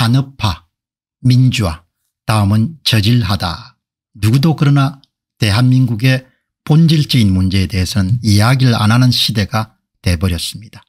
산업화, 민주화, 다음은 저질하다. 누구도 그러나 대한민국의 본질적인 문제에 대해서는 이야기를 안 하는 시대가 돼버렸습니다.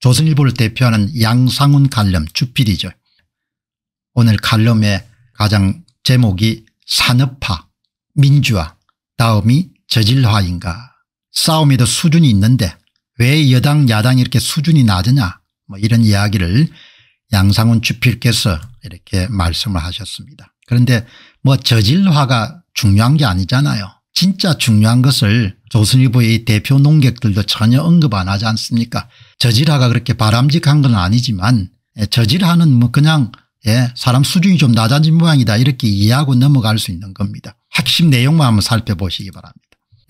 조선일보를 대표하는 양상훈 갈럼 주필이죠. 오늘 갈럼의 가장 제목이 산업화, 민주화, 다음이 저질화인가. 싸움에도 수준이 있는데 왜 여당 야당이 이렇게 수준이 낮으냐 뭐 이런 이야기를 양상훈 주필께서 이렇게 말씀을 하셨습니다. 그런데 뭐 저질화가 중요한 게 아니잖아요. 진짜 중요한 것을 조선일보의 대표 농객들도 전혀 언급 안 하지 않습니까 저질화가 그렇게 바람직한 건 아니지만 예, 저질화는 뭐 그냥 예, 사람 수준이 좀 낮아진 모양이다 이렇게 이해하고 넘어갈 수 있는 겁니다. 핵심 내용만 한번 살펴보시기 바랍니다.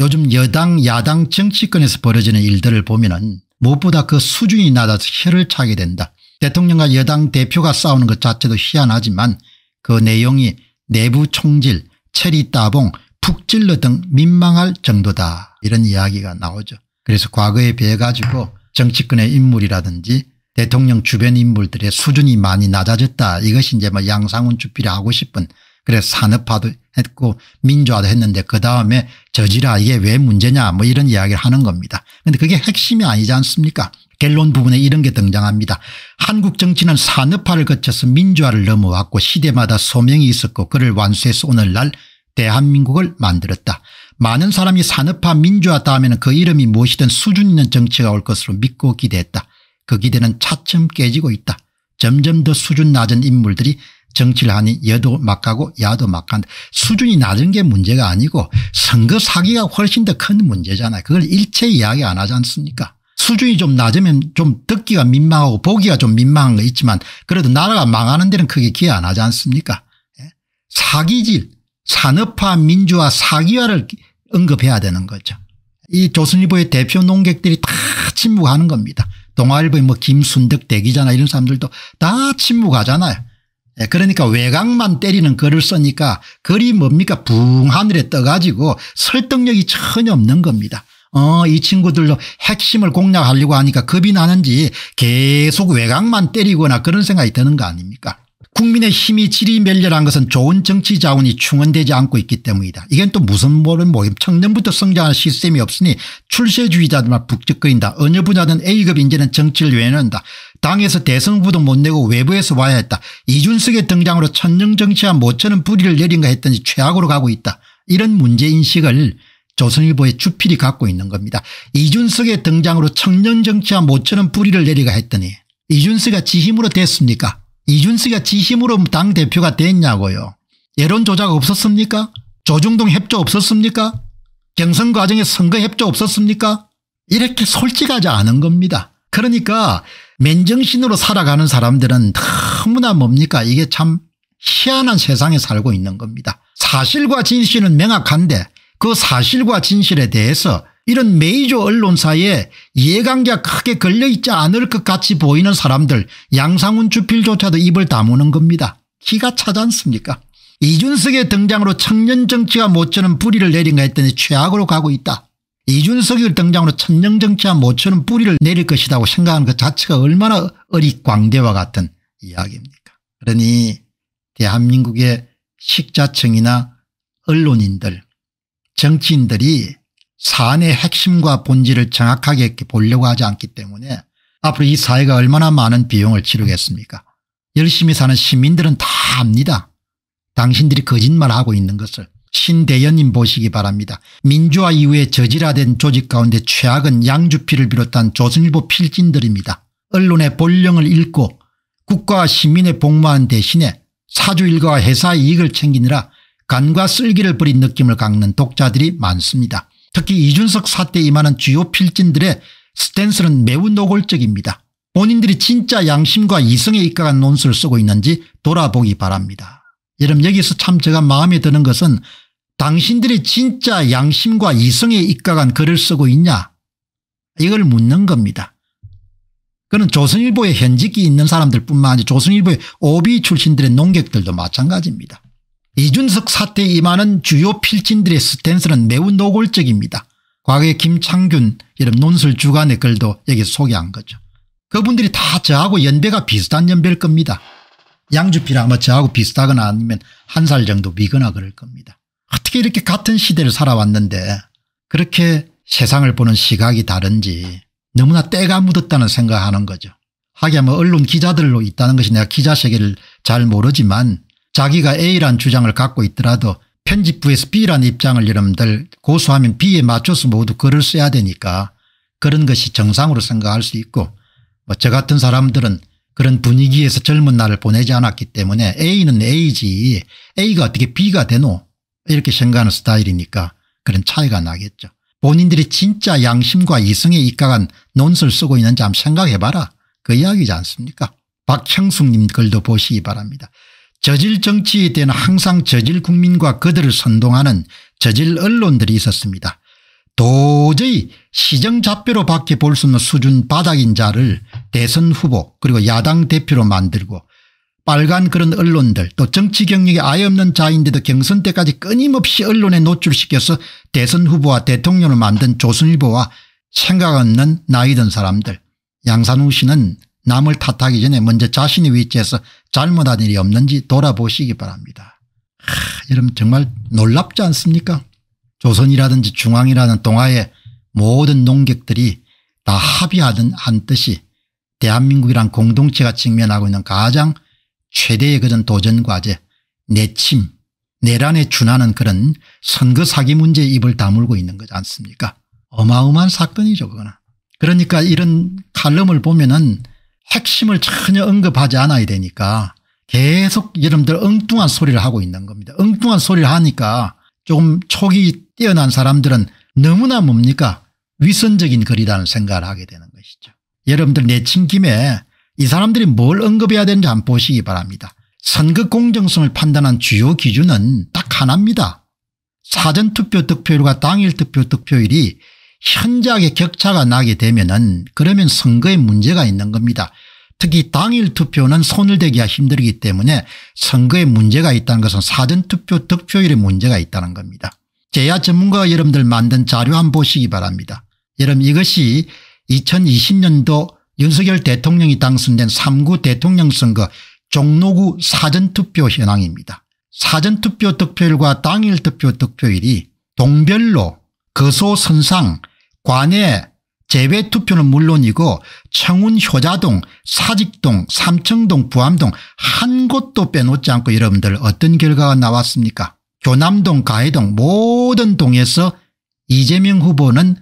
요즘 여당 야당 정치권에서 벌어지는 일들을 보면 은 무엇보다 그 수준이 낮아서 혀를 차게 된다. 대통령과 여당 대표가 싸우는 것 자체도 희한하지만 그 내용이 내부 총질, 체리 따봉, 북질러 등 민망할 정도다 이런 이야기가 나오죠. 그래서 과거에 비해 가지고 정치권의 인물이라든지 대통령 주변 인물들의 수준이 많이 낮아졌다 이것이 이제 뭐 양상훈 주필이 하고 싶은 그래 서 산업화도 했고 민주화도 했는데 그 다음에 저지라 이게 왜 문제냐 뭐 이런 이야기를 하는 겁니다. 그런데 그게 핵심이 아니지 않습니까 결론 부분에 이런 게 등장합니다. 한국 정치는 산업화를 거쳐서 민주화를 넘어왔고 시대마다 소명이 있었고 그를 완수해서 오늘날 대한민국을 만들었다. 많은 사람이 산업화 민주화 다음에는 그 이름이 무엇이든 수준 있는 정치가 올 것으로 믿고 기대했다. 그 기대는 차츰 깨지고 있다. 점점 더 수준 낮은 인물들이 정치를 하니 여도 막가고 야도 막간다 수준이 낮은 게 문제가 아니고 선거 사기가 훨씬 더 큰 문제잖아요. 그걸 일체 이야기 안 하지 않습니까 수준이 좀 낮으면 좀 듣기가 민망하고 보기가 좀 민망한 거 있지만 그래도 나라가 망하는 데는 크게 기여 안 하지 않습니까 예? 사기질 산업화 민주화 사기화를 언급해야 되는 거죠. 이 조선일보의 대표 농객들이 다 침묵하는 겁니다. 동아일보의 뭐 김순덕 대기자나 이런 사람들도 다 침묵하잖아요. 예, 그러니까 외곽만 때리는 글을 쓰니까 글이 뭡니까 붕 하늘에 떠가지고 설득력이 전혀 없는 겁니다. 어, 이 친구들도 핵심을 공략하려고 하니까 겁이 나는지 계속 외곽만 때리거나 그런 생각이 드는 거 아닙니까 국민의 힘이 질이 멸렬한 것은 좋은 정치 자원이 충원되지 않고 있기 때문이다. 이건 또 무슨 모른 모임 청년부터 성장하 시스템이 없으니 출세주의자들만 북적거린다. 어느 분야든 A급 인재는 정치를 외면다 당에서 대선 후보도 못 내고 외부에서 와야 했다. 이준석의 등장으로 천년정치와 모처럼 불의를 내린가 했더니 최악으로 가고 있다. 이런 문제인식을 조선일보의 주필이 갖고 있는 겁니다. 이준석의 등장으로 청년 정치와 모처럼 뿌리를 내리가 했더니 이준석이 지힘으로 됐습니까? 이준석이 지힘으로 당대표가 됐냐고요. 여론조작 없었습니까? 조중동 협조 없었습니까? 경선 과정에 선거 협조 없었습니까? 이렇게 솔직하지 않은 겁니다. 그러니까 맨정신으로 살아가는 사람들은 너무나 뭡니까 이게 참 희한한 세상에 살고 있는 겁니다. 사실과 진실은 명확한데 그 사실과 진실에 대해서 이런 메이저 언론사에 이해관계가 크게 걸려있지 않을 것 같이 보이는 사람들 양상훈 주필조차도 입을 다무는 겁니다. 키가 차지 않습니까? 이준석의 등장으로 청년 정치가 못처는 뿌리를 내린가 했더니 최악으로 가고 있다. 이준석이 등장으로 청년 정치가 못처는 뿌리를 내릴 것이라고 생각하는 것 자체가 얼마나 어리광대와 같은 이야기입니까. 그러니 대한민국의 식자층이나 언론인들 정치인들이 사안의 핵심과 본질을 정확하게 보려고 하지 않기 때문에 앞으로 이 사회가 얼마나 많은 비용을 치르겠습니까 열심히 사는 시민들은 다 압니다. 당신들이 거짓말하고 있는 것을 신대연님 보시기 바랍니다. 민주화 이후에 저질화된 조직 가운데 최악은 양주피를 비롯한 조선일보 필진들입니다. 언론의 본령을 잃고 국가와 시민의 복무한 대신에 사주일과 회사의 이익을 챙기느라 간과 쓸기를 버린 느낌을 갖는 독자들이 많습니다. 특히 이준석 사태에 임하는 주요 필진들의 스탠스는 매우 노골적입니다. 본인들이 진짜 양심과 이성에 입각한 논술을 쓰고 있는지 돌아보기 바랍니다. 여러분 여기서 참 제가 마음에 드는 것은 당신들이 진짜 양심과 이성에 입각한 글을 쓰고 있냐 이걸 묻는 겁니다. 그는 조선일보에 현직이 있는 사람들 뿐만 아니라 조선일보의 오비 출신들의 농객들도 마찬가지입니다. 이준석 사태에 임하는 주요 필진들의 스탠스는 매우 노골적입니다. 과거에 김창균 이런 논술 주간의 글도 여기 소개한 거죠. 그분들이 다 저하고 연배가 비슷한 연배일 겁니다. 양주필 아마 저하고 비슷하거나 아니면 한 살 정도 미거나 그럴 겁니다. 어떻게 이렇게 같은 시대를 살아왔는데 그렇게 세상을 보는 시각이 다른지 너무나 때가 묻었다는 생각하는 거죠. 하기야 뭐 언론 기자들로 있다는 것이 내가 기자 세계를 잘 모르지만 자기가 A란 주장을 갖고 있더라도 편집부에서 b 란 입장을 여러분들 고수하면 B에 맞춰서 모두 글을 써야 되니까 그런 것이 정상으로 생각할 수 있고 뭐저 같은 사람들은 그런 분위기에서 젊은 날을 보내지 않았기 때문에 A는 A지 A가 어떻게 B가 되노 이렇게 생각하는 스타일이니까 그런 차이가 나겠죠. 본인들이 진짜 양심과 이성에 입각한 논설 쓰고 있는지 한번 생각해봐라. 그 이야기지 않습니까 박형숙님 글도 보시기 바랍니다. 저질 정치에 대한 항상 저질 국민과 그들을 선동하는 저질 언론들이 있었습니다. 도저히 시정잡표로 밖에 볼 수 없는 수준 바닥인 자를 대선 후보 그리고 야당 대표로 만들고 빨간 그런 언론들 또 정치 경력이 아예 없는 자인데도 경선 때까지 끊임없이 언론에 노출시켜서 대선 후보와 대통령을 만든 조선일보와 생각 없는 나이 든 사람들 양산우 씨는 남을 탓하기 전에 먼저 자신의 위치에서 잘못한 일이 없는지 돌아보시기 바랍니다. 하, 여러분 정말 놀랍지 않습니까 조선이라든지 중앙이라는 동아의 모든 농객들이 다 합의하던 한 뜻이 대한민국이란 공동체가 직면하고 있는 가장 최대의 그런 도전과제 내침 내란에 준하는 그런 선거 사기 문제에 입을 다물고 있는 거지 않습니까 어마어마한 사건이죠 그거는. 그러니까 이런 칼럼을 보면은 핵심을 전혀 언급하지 않아야 되니까 계속 여러분들 엉뚱한 소리를 하고 있는 겁니다. 엉뚱한 소리를 하니까 조금 초기 뛰어난 사람들은 너무나 뭡니까 위선적인 글이라는 생각을 하게 되는 것이죠. 여러분들 내친 김에 이 사람들이 뭘 언급해야 되는지 한번 보시기 바랍니다. 선거 공정성을 판단한 주요 기준은 딱 하나입니다. 사전투표 득표율과 당일 투표 득표율이 현저하게 격차가 나게 되면 은 그러면 선거에 문제가 있는 겁니다. 특히 당일 투표는 손을 대기가 힘들기 때문에 선거에 문제가 있다는 것은 사전투표 득표율에 문제가 있다는 겁니다. 제야 전문가가 여러분들 만든 자료 한번 보시기 바랍니다. 여러분 이것이 2020년도 윤석열 대통령이 당선된 3구 대통령 선거 종로구 사전투표 현황입니다. 사전투표 득표율과 당일 투표 득표율이 동별로 거소선상 관외 재외 투표는 물론이고 청운 효자동 사직동 삼청동 부암동 한 곳도 빼놓지 않고 여러분들 어떤 결과가 나왔습니까 교남동 가해동 모든 동에서 이재명 후보는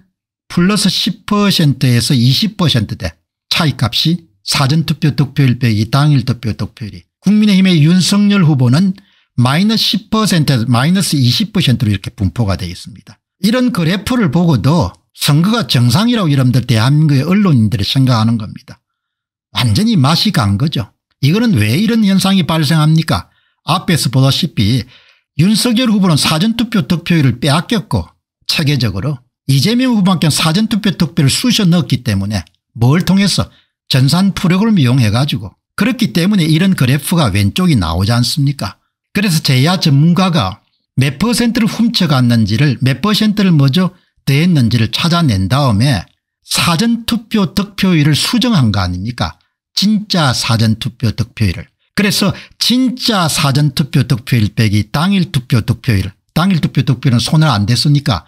플러스 10%에서 20%대 차이값이 사전투표 득표율 빼기 당일 투표 득표율이 국민의힘의 윤석열 후보는 마이너스 10%에서 마이너스 20%로 이렇게 분포가 되어 있습니다. 이런 그래프를 보고도 선거가 정상이라고 여러분들 대한민국의 언론인들이 생각하는 겁니다. 완전히 맛이 간 거죠. 이거는 왜 이런 현상이 발생합니까 앞에서 보다시피 윤석열 후보는 사전투표 득표율을 빼앗겼고 체계적으로 이재명 후보한테 사전투표 득표를 쑤셔 넣었기 때문에 뭘 통해서 전산 프로그램을 이용해 가지고 그렇기 때문에 이런 그래프가 왼쪽이 나오지 않습니까 그래서 제야 전문가가 몇 퍼센트를 훔쳐갔는지를 몇 퍼센트를 뭐죠? 득대했는지를 찾아낸 다음에 사전투표 득표율을 수정한 거 아닙니까 진짜 사전투표 득표율을 그래서 진짜 사전투표 득표율 빼기 당일투표 득표율 당일투표 득표율은 손을 안 댔으니까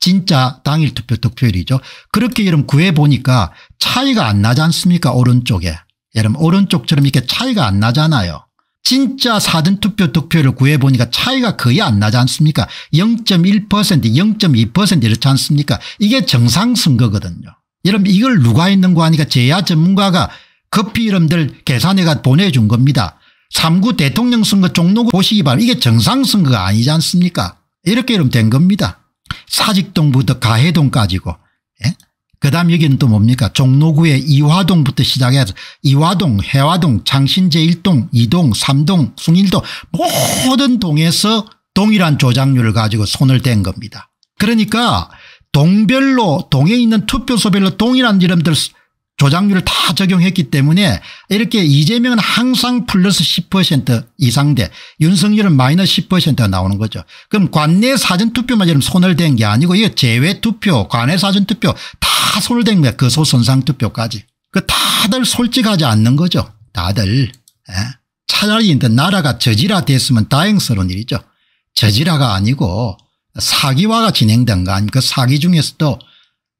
진짜 당일투표 득표율이죠 그렇게 여러분 구해보니까 차이가 안 나지 않습니까 오른쪽에 여러분 오른쪽처럼 이렇게 차이가 안 나잖아요 진짜 사전투표 득표를 구해보니까 차이가 거의 안 나지 않습니까 0.1% 0.2% 이렇지 않습니까 이게 정상선거거든요 여러분 이걸 누가 있는 거 아니까 제야 전문가가 급히 이름들 계산해가 보내준 겁니다 3구 대통령 선거 종로 보시기 바랍니다 이게 정상선거가 아니지 않습니까 이렇게 이면된 겁니다 사직동부터 가해동까지고 그 다음 여기는 또 뭡니까 종로구의 이화동부터 시작해서 이화동 해화동 장신제 1동 2동 3동 숭일도 모든 동에서 동일한 조작률을 가지고 손을 댄 겁니다. 그러니까 동별로 동에 있는 투표소별로 동일한 이름들 조작률을 다 적용했기 때문에 이렇게 이재명은 항상 플러스 10% 이상대 윤석열은 마이너스 10%가 나오는 거죠. 그럼 관내 사전투표만 지금 손을 댄 게 아니고 이거 제외투표 관내 사전투표 다 손을 댄 거야. 거소선상투표까지. 그, 그 다들 솔직하지 않는 거죠. 다들. 에? 예? 차라리 나라가 저지라 됐으면 다행스러운 일이죠. 저지라가 아니고 사기화가 진행된 거아니까 그 사기 중에서도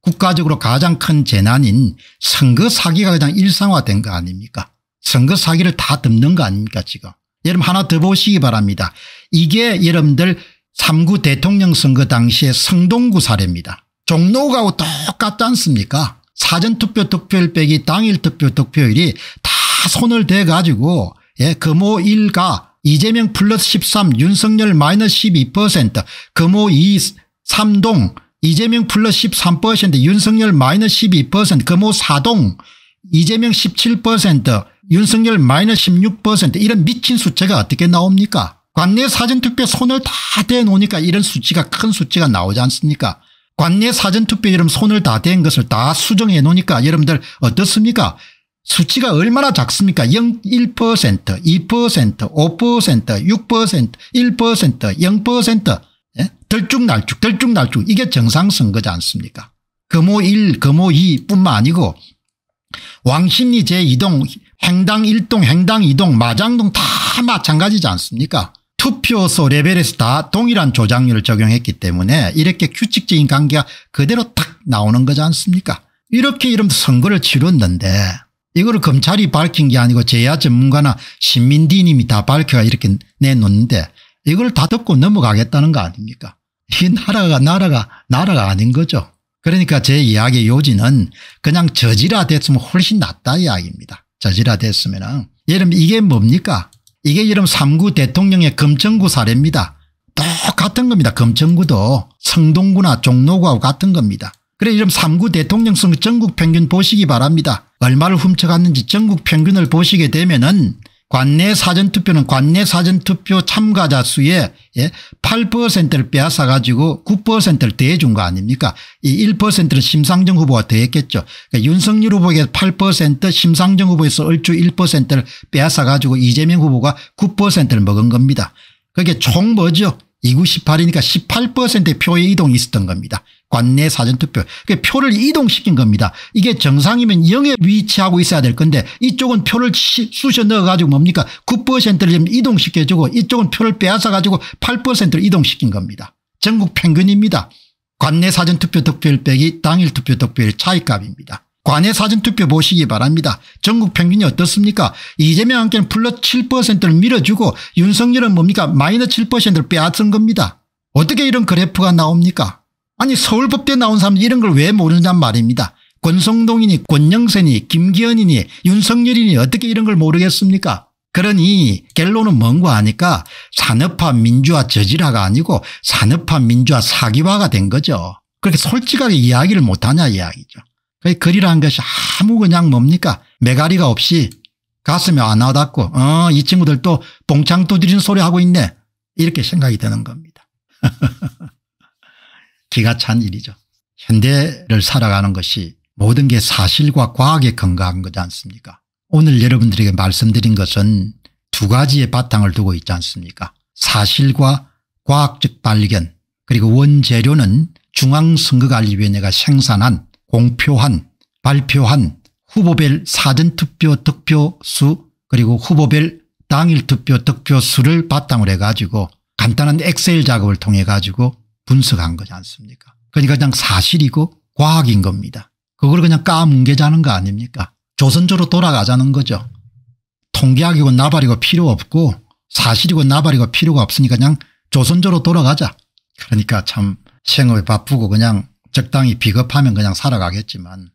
국가적으로 가장 큰 재난인 선거 사기가 가장 일상화된 거 아닙니까 선거 사기를 다 덮는 거 아닙니까 지금 여러분 하나 더 보시기 바랍니다 이게 여러분들 3구 대통령 선거 당시의 성동구 사례입니다 종로가하고 똑같지 않습니까 사전투표 득표율 빼기 당일 투표 득표율이 다 손을 대 가지고 예, 금호 1가 이재명 플러스 13 윤석열 마이너스 12% 금호 2 3동 이재명 플러스 13% 윤석열 마이너스 12% 금호 사동 이재명 17% 윤석열 마이너스 16% 이런 미친 수치가 어떻게 나옵니까 관내 사전투표 손을 다 대놓으니까 이런 수치가 큰 수치가 나오지 않습니까 관내 사전투표 여러분 손을 다댄 것을 다 수정해 놓으니까 여러분들 어떻습니까 수치가 얼마나 작습니까 0, 1% 2% 5% 6% 1% 0% 들쭉날쭉 들쭉날쭉 이게 정상선거지 않습니까 금호 1 금호 2 뿐만 아니고 왕십리 제2동 행당 1동 행당 2동 마장동 다 마찬가지지 않습니까 투표소 레벨에서 다 동일한 조작률을 적용했기 때문에 이렇게 규칙적인 관계가 그대로 탁 나오는 거지 않습니까 이렇게 이름 선거를 치렀는데 이거 검찰이 밝힌 게 아니고 제야 전문가나 신민디님이 다 밝혀 이렇게 내놓는데 이걸 다 듣고 넘어가겠다는 거 아닙니까 지킨 나라가 나라가 나라가 아닌 거죠. 그러니까 제 이야기의 요지는 그냥 저지라 됐으면 훨씬 낫다 이야기입니다. 저지라 됐으면 예를 이게 뭡니까? 이게 이름 3구 대통령의 금천구 사례입니다. 똑같은 겁니다. 금천구도 성동구나 종로구하고 같은 겁니다. 그래 이름 3구 대통령 선거 전국 평균 보시기 바랍니다. 얼마를 훔쳐갔는지 전국 평균을 보시게 되면 은 관내 사전투표는 관내 사전투표 참가자 수의 8%를 예, 빼앗아 가지고 9%를 대해준 거 아닙니까 이 1%는 심상정 후보가 대했겠죠 그러니까 윤석열 후보에게 8% 심상정 후보에서 얼추 1%를 빼앗아 가지고 이재명 후보가 9%를 먹은 겁니다 그게 총 뭐죠 2 9 8이니까 18%의 표의 이동이 있었던 겁니다 관내 사전투표. 그 표를 이동시킨 겁니다. 이게 정상이면 0에 위치하고 있어야 될 건데 이쪽은 표를 쑤셔 넣어가지고 뭡니까 9%를 이동시켜주고 이쪽은 표를 빼앗아가지고 8%를 이동시킨 겁니다. 전국 평균입니다. 관내 사전투표 득표율 빼기 당일 투표 득표율 차이값입니다. 관내 사전투표 보시기 바랍니다. 전국 평균이 어떻습니까 이재명 한께는 플러스 7%를 밀어주고 윤석열은 뭡니까 마이너스 7%를 빼앗은 겁니다. 어떻게 이런 그래프가 나옵니까 아니 서울법대 나온 사람 이런 걸 왜 모르냔 말입니다. 권성동이니 권영세니 김기현이니 윤석열이니 어떻게 이런 걸 모르겠습니까 그러니 결론은 뭔고 하니까 산업화 민주화 저질화가 아니고 산업화 민주화 사기화가 된 거죠. 그렇게 솔직하게 이야기를 못하냐 이야기죠. 글이라는 것이 아무 그냥 뭡니까 메가리가 없이 가슴이 안 와닿고 어, 이 친구들 또 봉창 두드리는 소리 하고 있네 이렇게 생각이 되는 겁니다. 기가 찬 일이죠. 현대를 살아가는 것이 모든 게 사실과 과학에 근거한 거지 않습니까 오늘 여러분들에게 말씀드린 것은 두 가지의 바탕을 두고 있지 않습니까 사실과 과학적 발견 그리고 원재료는 중앙선거관리위원회가 생산한 공표한 발표한 후보별 사전투표 득표수 그리고 후보별 당일 투표 득표수를 바탕으로 해가지고 간단한 엑셀 작업을 통해 가지고 분석한 거지 않습니까 그러니까 그냥 사실이고 과학인 겁니다. 그걸 그냥 까뭉개자는 거 아닙니까 조선조로 돌아가자는 거죠. 통계학이고 나발이고 필요 없고 사실이고 나발이고 필요가 없으니까 그냥 조선조로 돌아가자. 그러니까 참 생업에 바쁘고 그냥 적당히 비겁하면 그냥 살아가겠지만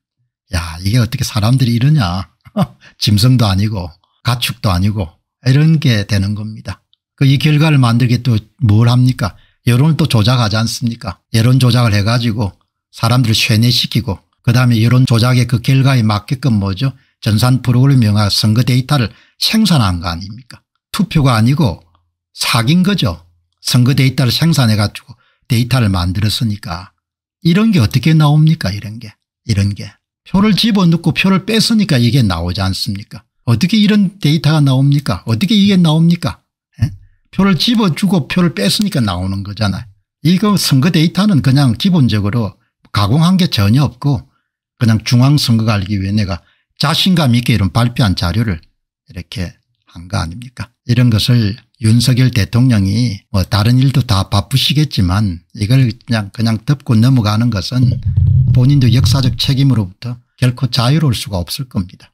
야 이게 어떻게 사람들이 이러냐 짐승도 아니고 가축도 아니고 이런 게 되는 겁니다. 그 이 결과를 만들게 또 뭘 합니까 여론을 또 조작하지 않습니까 여론 조작을 해가지고 사람들을 쇠뇌시키고 그다음에 여론 조작의 그 결과에 맞게끔 뭐죠 전산 프로그램명화 선거 데이터를 생산한 거 아닙니까 투표가 아니고 사귄 거죠 선거 데이터를 생산해 가지고 데이터를 만들었으니까 이런 게 어떻게 나옵니까 이런 게 이런 게 표를 집어넣고 표를 뺐으니까 이게 나오지 않습니까 어떻게 이런 데이터가 나옵니까 어떻게 이게 나옵니까 표를 집어주고 표를 뺐으니까 나오는 거잖아요. 이거 선거 데이터는 그냥 기본적으로 가공한 게 전혀 없고 그냥 중앙선거 알기 위해 내가 자신감 있게 이런 발표한 자료를 이렇게 한 거 아닙니까 이런 것을 윤석열 대통령이 뭐 다른 일도 다 바쁘시겠지만 이걸 그냥 그냥 덮고 넘어가는 것은 본인도 역사적 책임으로부터 결코 자유로울 수가 없을 겁니다.